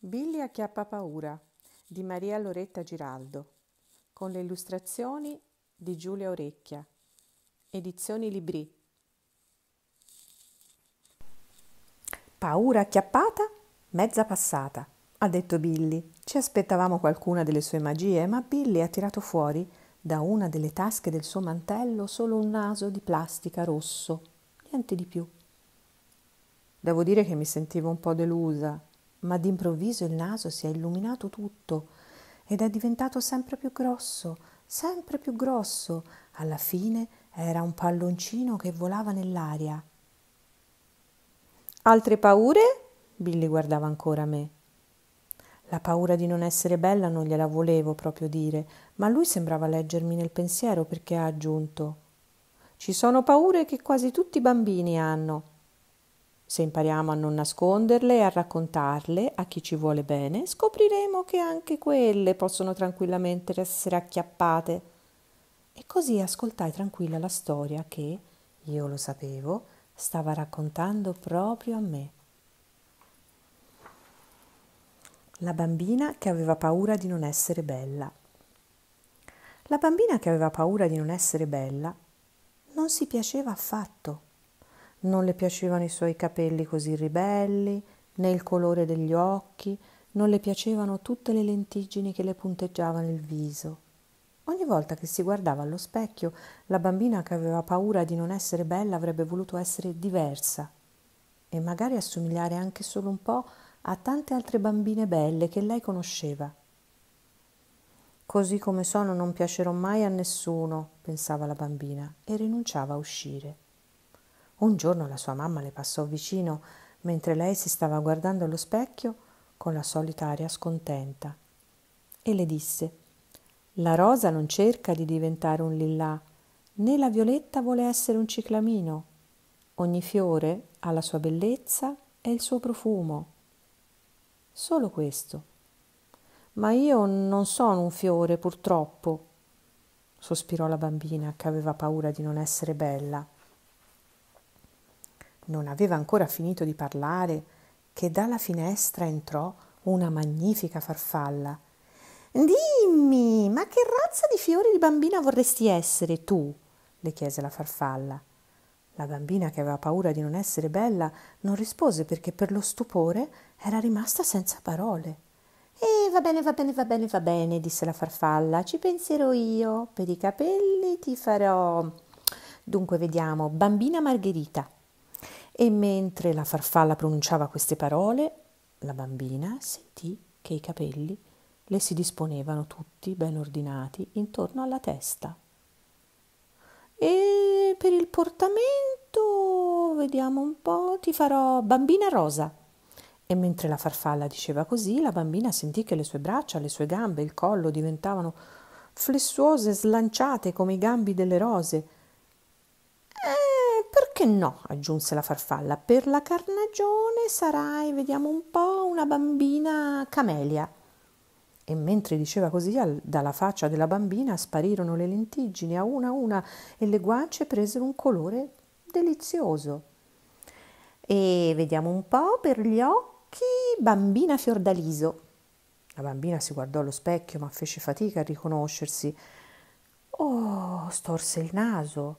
Billy acchiappa paura di Maria Loretta Giraldo con le illustrazioni di Giulia Orecchia Edizioni Libri Paura acchiappata, mezza passata, ha detto Billy. Ci aspettavamo qualcuna delle sue magie, ma Billy ha tirato fuori da una delle tasche del suo mantello solo un naso di plastica rosso, niente di più. Devo dire che mi sentivo un po' delusa ma d'improvviso il naso si è illuminato tutto ed è diventato sempre più grosso, sempre più grosso. Alla fine era un palloncino che volava nell'aria. Altre paure? Billy guardava ancora me. La paura di non essere bella non gliela volevo proprio dire, ma lui sembrava leggermi nel pensiero perché ha aggiunto Ci sono paure che quasi tutti i bambini hanno. Se impariamo a non nasconderle e a raccontarle a chi ci vuole bene, scopriremo che anche quelle possono tranquillamente essere acchiappate. E così ascoltai tranquilla la storia che, io lo sapevo, stava raccontando proprio a me. La bambina che aveva paura di non essere bella. La bambina che aveva paura di non essere bella non si piaceva affatto non le piacevano i suoi capelli così ribelli, né il colore degli occhi, non le piacevano tutte le lentiggini che le punteggiavano il viso. Ogni volta che si guardava allo specchio, la bambina che aveva paura di non essere bella avrebbe voluto essere diversa e magari assomigliare anche solo un po' a tante altre bambine belle che lei conosceva. Così come sono non piacerò mai a nessuno, pensava la bambina e rinunciava a uscire. Un giorno la sua mamma le passò vicino mentre lei si stava guardando allo specchio con la solita aria scontenta e le disse La rosa non cerca di diventare un lillà, né la violetta vuole essere un ciclamino. Ogni fiore ha la sua bellezza e il suo profumo. Solo questo. Ma io non sono un fiore, purtroppo, sospirò la bambina che aveva paura di non essere bella non aveva ancora finito di parlare che dalla finestra entrò una magnifica farfalla. Dimmi, ma che razza di fiori di bambina vorresti essere tu? le chiese la farfalla. La bambina, che aveva paura di non essere bella, non rispose perché per lo stupore era rimasta senza parole. Eh, va bene, va bene, va bene, va bene, disse la farfalla, ci penserò io. Per i capelli ti farò. Dunque, vediamo, bambina Margherita. E mentre la farfalla pronunciava queste parole, la bambina sentì che i capelli le si disponevano tutti ben ordinati intorno alla testa. E per il portamento, vediamo un po', ti farò bambina rosa. E mentre la farfalla diceva così, la bambina sentì che le sue braccia, le sue gambe, il collo diventavano flessuose, slanciate come i gambi delle rose perché no? aggiunse la farfalla. Per la carnagione sarai, vediamo un po', una bambina camelia. E mentre diceva così, al, dalla faccia della bambina sparirono le lentiggini a una a una e le guance presero un colore delizioso. E vediamo un po' per gli occhi, bambina fiordaliso. La bambina si guardò allo specchio ma fece fatica a riconoscersi. Oh, storse il naso.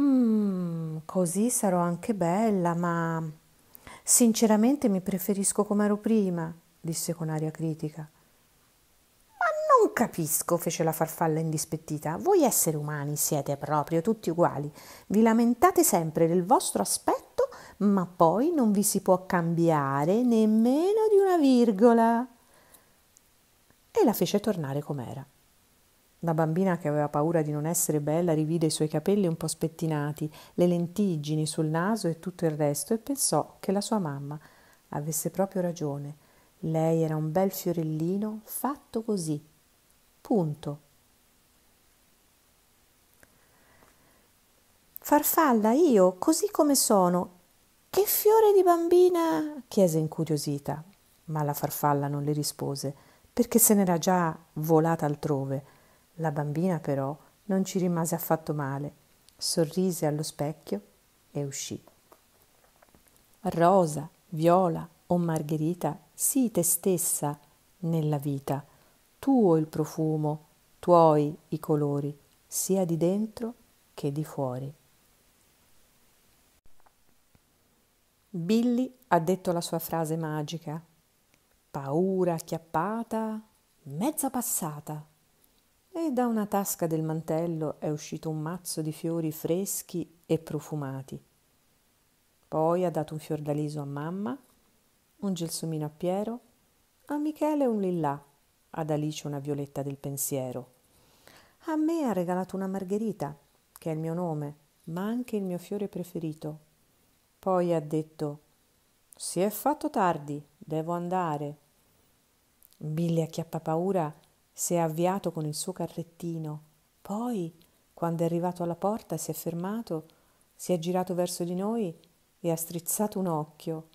Mm, così sarò anche bella, ma sinceramente mi preferisco come ero prima, disse con aria critica. Ma non capisco, fece la farfalla indispettita. Voi esseri umani siete proprio tutti uguali. Vi lamentate sempre del vostro aspetto, ma poi non vi si può cambiare nemmeno di una virgola. E la fece tornare com'era. La bambina che aveva paura di non essere bella rivide i suoi capelli un po' spettinati, le lentiggini sul naso e tutto il resto e pensò che la sua mamma avesse proprio ragione. Lei era un bel fiorellino fatto così. Punto. Farfalla, io, così come sono. Che fiore di bambina? chiese incuriosita. Ma la farfalla non le rispose, perché se n'era già volata altrove la bambina però non ci rimase affatto male, sorrise allo specchio e uscì. Rosa, Viola o Margherita, sii te stessa nella vita, tuo il profumo, tuoi i colori, sia di dentro che di fuori. Billy ha detto la sua frase magica. Paura acchiappata, mezza passata e da una tasca del mantello è uscito un mazzo di fiori freschi e profumati. Poi ha dato un fiordaliso a mamma, un gelsomino a Piero, a Michele un lillà, ad Alice una violetta del pensiero. A me ha regalato una margherita, che è il mio nome, ma anche il mio fiore preferito. Poi ha detto: Si è fatto tardi, devo andare. Billy acchiappa paura si è avviato con il suo carrettino, poi, quando è arrivato alla porta, si è fermato, si è girato verso di noi e ha strizzato un occhio.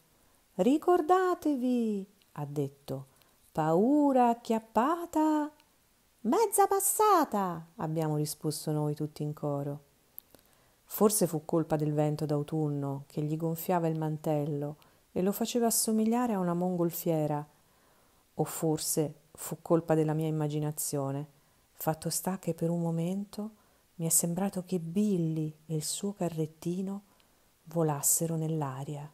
Ricordatevi, ha detto, paura acchiappata. Mezza passata, abbiamo risposto noi tutti in coro. Forse fu colpa del vento d'autunno che gli gonfiava il mantello e lo faceva assomigliare a una mongolfiera, o forse Fu colpa della mia immaginazione. Fatto sta che per un momento mi è sembrato che Billy e il suo carrettino volassero nell'aria.